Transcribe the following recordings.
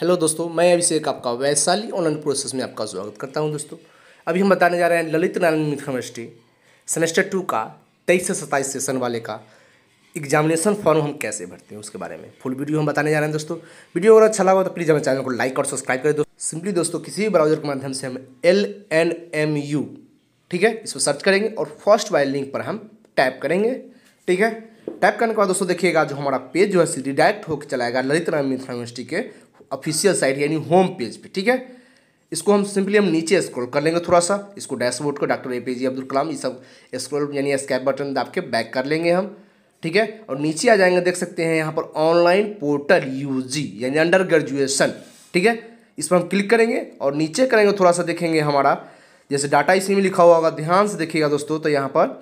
hello दोस्तों मैं अभिषेक आपका वैशाली ऑनलाइन प्रोसेस में आपका स्वागत करता हूं दोस्तों अभी हम बताने जा रहे हैं Lalit Narayan Mithila university semester two का तेईस से सत्ताईस सेशन वाले का एग्जामिनेशन फॉर्म हम कैसे भरते हैं उसके बारे में फुल वीडियो हम बताने जा रहे हैं दोस्तों वीडियो अगर अच्छा लगा तो प्लीज़ हमारे चैनल को लाइक और सब्सक्राइब करें दोस्तों सिंपली दोस्तों किसी भी ब्राउजर के माध्यम से हम एल एन एम यू ठीक है इसको सर्च करेंगे और फर्स्ट वाइल लिंक पर हम टाइप करेंगे ठीक है टाइप करने के बाद दोस्तों देखिएगा जो हमारा पेज जो है डिडायरेक्ट होकर चलाएगा ललित राम मिथिला यूनिवर्सिटी के ऑफिशियल साइट यानी होम पेज पे ठीक है इसको हम सिंपली हम नीचे स्क्रॉल कर लेंगे थोड़ा सा इसको डैशबोर्ड को doctor A P J Abdul Kalam ये सब स्क्रॉल यानी स्कैप बटन दाब के बैक कर लेंगे हम ठीक है और नीचे आ जाएंगे देख सकते हैं यहाँ पर ऑनलाइन पोर्टल यू यानी अंडर ग्रेजुएशन ठीक है इस पर हम क्लिक करेंगे और नीचे करेंगे थोड़ा सा देखेंगे हमारा जैसे डाटा इसी में लिखा हुआ होगा ध्यान से देखिएगा दोस्तों तो यहाँ पर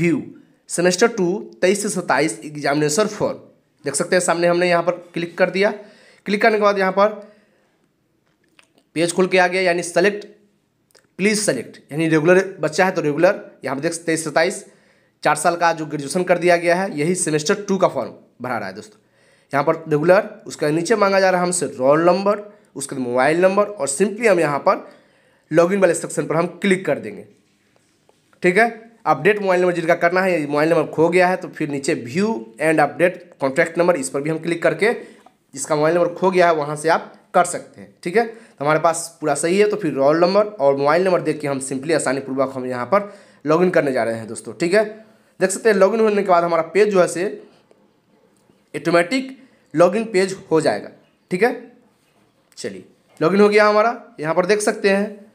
व्यू सेमेस्टर टू तेईस से सत्ताईस एग्जामिनेशन फॉर्म देख सकते हैं सामने हमने यहाँ पर क्लिक कर दिया क्लिक करने के बाद यहाँ पर पेज खुल के आ गया यानी सेलेक्ट प्लीज़ सेलेक्ट यानी रेगुलर बच्चा है तो रेगुलर यहाँ पर देख तेईस सत्ताईस चार साल का जो ग्रेजुएशन कर दिया गया है यही सेमेस्टर टू का फॉर्म भरा रहा है दोस्तों यहाँ पर रेगुलर उसके नीचे मांगा जा रहा है हमसे रोल नंबर उसके बाद मोबाइल नंबर और सिंपली हम यहाँ पर लॉगिन वाले सेक्शन पर हम क्लिक कर देंगे ठीक है अपडेट मोबाइल नंबर जिनका करना है मोबाइल नंबर खो गया है तो फिर नीचे view and update contact number इस पर भी हम क्लिक करके जिसका मोबाइल नंबर खो गया है वहाँ से आप कर सकते हैं ठीक है तो हमारे पास पूरा सही है तो फिर रोल नंबर और मोबाइल नंबर देख के हम सिंपली आसानी पूर्वक हम यहाँ पर लॉगिन करने जा रहे हैं दोस्तों ठीक है देख सकते हैं लॉगिन होने के बाद हमारा पेज जो है से ऑटोमेटिक लॉगिन पेज हो जाएगा ठीक है चलिए लॉगिन हो गया हमारा यहाँ पर देख सकते हैं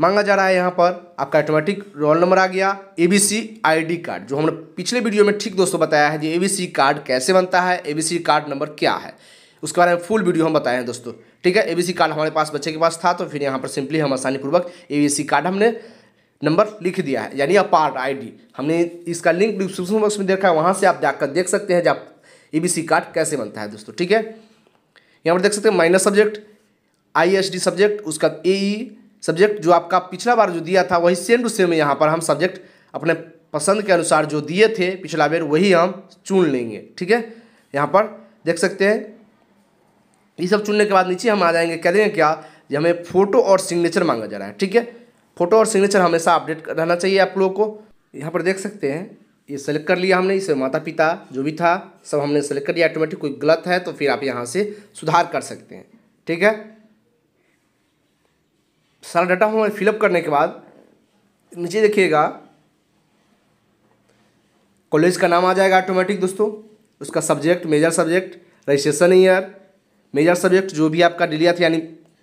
मांगा जा रहा है यहाँ पर आपका ऑटोमेटिक रोल नंबर आ गया एबीसी आईडी कार्ड जो हमने पिछले वीडियो में ठीक दोस्तों बताया है कि एबीसी कार्ड कैसे बनता है एबीसी कार्ड नंबर क्या है उसके बारे में फुल वीडियो हम बताए हैं दोस्तों ठीक है एबीसी कार्ड हमारे पास बच्चे के पास था तो फिर यहाँ पर सिंपली हम आसानीपूर्वक सी कार्ड हमने नंबर लिख दिया है यानी अपार्ट डी हमने इसका लिंक डिस्क्रिप्शन बॉक्स में देखा है वहाँ से आप जाकर देख सकते हैं जब सी कार्ड कैसे बनता है दोस्तों ठीक है यहाँ पर देख सकते हैं माइनस सब्जेक्ट आई सब्जेक्ट उसका ए सब्जेक्ट जो आपका पिछला बार जो दिया था वही सेम टू सेम यहाँ पर हम सब्जेक्ट अपने पसंद के अनुसार जो दिए थे पिछला बेर वही हम चुन लेंगे ठीक है यहाँ पर देख सकते हैं ये सब चुनने के बाद नीचे हम आ जाएंगे कह देंगे क्या ये हमें फ़ोटो और सिग्नेचर मांगा जा रहा है ठीक है फ़ोटो और सिग्नेचर हमेशा अपडेट रहना चाहिए आप लोगों को यहाँ पर देख सकते हैं ये सेलेक्ट कर लिया हमने इसे माता पिता जो भी था सब हमने सेलेक्ट कर लिया ऑटोमेटिक कोई गलत है तो फिर आप यहाँ से सुधार कर सकते हैं ठीक है सारा डाटा हमें फिलअप करने के बाद नीचे देखिएगा कॉलेज का नाम आ जाएगा ऑटोमेटिक दोस्तों उसका subject major subject registration year major subject जो भी आपका डिलिया था यानी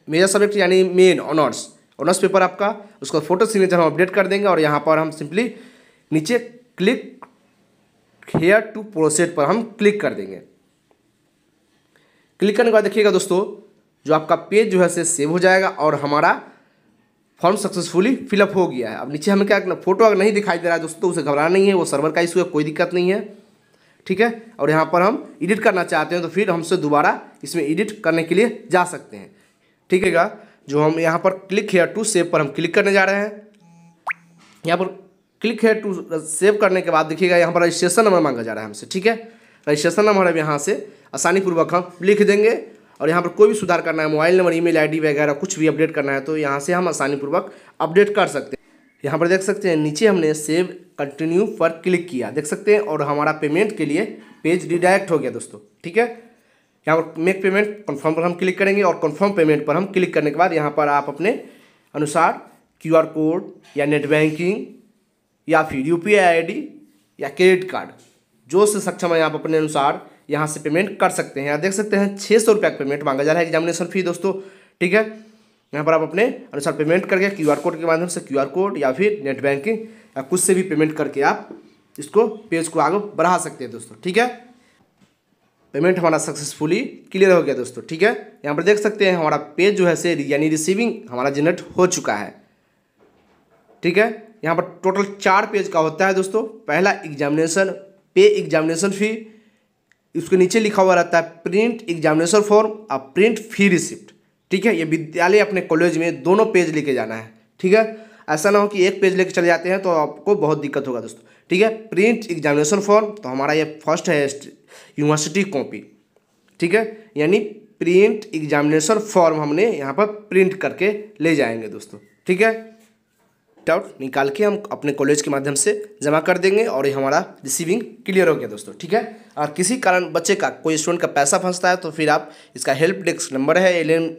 मेजर सब्जेक्ट यानी मेन ऑनर्स ऑनर्स पेपर आपका उसका फोटो सिग्नेचर हम अपडेट कर देंगे और यहाँ पर हम सिंपली नीचे क्लिक हेयर टू प्रोसेट पर हम क्लिक कर देंगे क्लिक करने के बाद देखिएगा दोस्तों जो आपका पेज जो है से सेव हो जाएगा और हमारा फॉर्म सक्सेसफुली फिलअप हो गया है अब नीचे हमें क्या करना फोटो अगर नहीं दिखाई दे रहा है दोस्तों उसे घबराना नहीं है वो सर्वर का इशू है कोई दिक्कत नहीं है ठीक है और यहाँ पर हम एडिट करना चाहते हैं तो फिर हमसे दोबारा इसमें एडिट करने के लिए जा सकते हैं ठीक है जो हम यहाँ पर क्लिक हेयर टू सेव पर हम क्लिक करने जा रहे हैं यहाँ पर क्लिक हेयर टू सेव करने के बाद देखिएगा यहाँ पर रजिस्ट्रेशन नंबर मांगा जा रहा है हमसे ठीक है रजिस्ट्रेशन नंबर हम यहाँ से आसानीपूर्वक हम लिख देंगे और यहाँ पर कोई भी सुधार करना है मोबाइल नंबर ईमेल आईडी वगैरह कुछ भी अपडेट करना है तो यहाँ से हम आसानीपूर्वक अपडेट कर सकते हैं यहाँ पर देख सकते हैं नीचे हमने सेव कंटिन्यू पर क्लिक किया देख सकते हैं और हमारा पेमेंट के लिए पेज डिडायरेक्ट हो गया दोस्तों ठीक है यहाँ पर मेक पेमेंट कन्फर्म पर हम क्लिक करेंगे और कन्फर्म पेमेंट पर हम क्लिक करने के बाद यहाँ पर आप अपने अनुसार क्यू कोड या नेट बैंकिंग या फिर यू पी या क्रेडिट कार्ड जो से सक्षम है आप अपने अनुसार यहाँ से पेमेंट कर सकते हैं यहाँ देख सकते हैं छः सौ रुपया पेमेंट मांगा जा रहा है एग्जामिनेशन फ़ी दोस्तों ठीक है यहाँ पर आप अपने अनुसार पेमेंट करके क्यू कोड के माध्यम से क्यू कोड या फिर नेट बैंकिंग या कुछ से भी पेमेंट करके आप इसको पेज को आगे बढ़ा सकते हैं दोस्तों ठीक है पेमेंट हमारा सक्सेसफुली क्लियर हो गया दोस्तों ठीक है यहाँ पर देख सकते हैं हमारा पेज जो है से यानी रिसीविंग हमारा जनरेट हो चुका है ठीक है यहाँ पर टोटल चार पेज का होता है दोस्तों पहला एग्जामिनेशन पे एग्जामिनेशन फी इसके नीचे लिखा हुआ रहता है प्रिंट एग्जामिनेशन फॉर्म और प्रिंट फी रिसिप्ट ठीक है ये विद्यालय अपने कॉलेज में दोनों पेज लेके जाना है ठीक है ऐसा ना हो कि एक पेज लेके चले जाते हैं तो आपको बहुत दिक्कत होगा दोस्तों ठीक है प्रिंट एग्जामिनेशन फॉर्म तो हमारा ये फर्स्ट है यूनिवर्सिटी कॉपी ठीक है यानी प्रिंट एग्जामिनेशन फॉर्म हमने यहाँ पर प्रिंट करके ले जाएंगे दोस्तों ठीक है डाउट निकाल के हम अपने कॉलेज के माध्यम से जमा कर देंगे और ये हमारा रिसीविंग क्लियर हो गया दोस्तों ठीक है और किसी कारण बच्चे का कोई स्टूडेंट का पैसा फंसता है तो फिर आप इसका हेल्प डेस्क नंबर है एल एन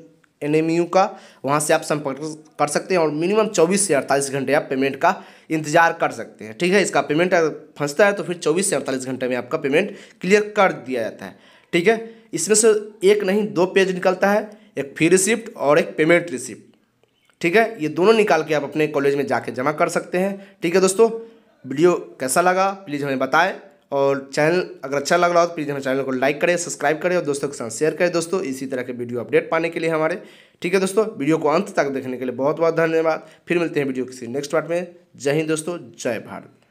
का वहाँ से आप संपर्क कर सकते हैं और मिनिमम चौबीस से अड़तालीस घंटे आप पेमेंट का इंतजार कर सकते हैं ठीक है इसका पेमेंट फंसता है तो फिर चौबीस से अड़तालीस घंटे में आपका पेमेंट क्लियर कर दिया जाता है ठीक है इसमें से एक नहीं दो पेज निकलता है एक फी रिसिप्ट और एक पेमेंट रिसिप्ट ठीक है ये दोनों निकाल के आप अपने कॉलेज में जाके जमा कर सकते हैं ठीक है दोस्तों वीडियो कैसा लगा प्लीज़ हमें बताएं और चैनल अगर अच्छा लग रहा हो तो प्लीज़ हमें चैनल को लाइक करें सब्सक्राइब करें और दोस्तों के साथ शेयर करें दोस्तों इसी तरह के वीडियो अपडेट पाने के लिए हमारे ठीक है दोस्तों वीडियो को अंत तक देखने के लिए बहुत बहुत धन्यवाद फिर मिलते हैं वीडियो किसी नेक्स्ट पार्ट में जय हिंद दोस्तों जय भारत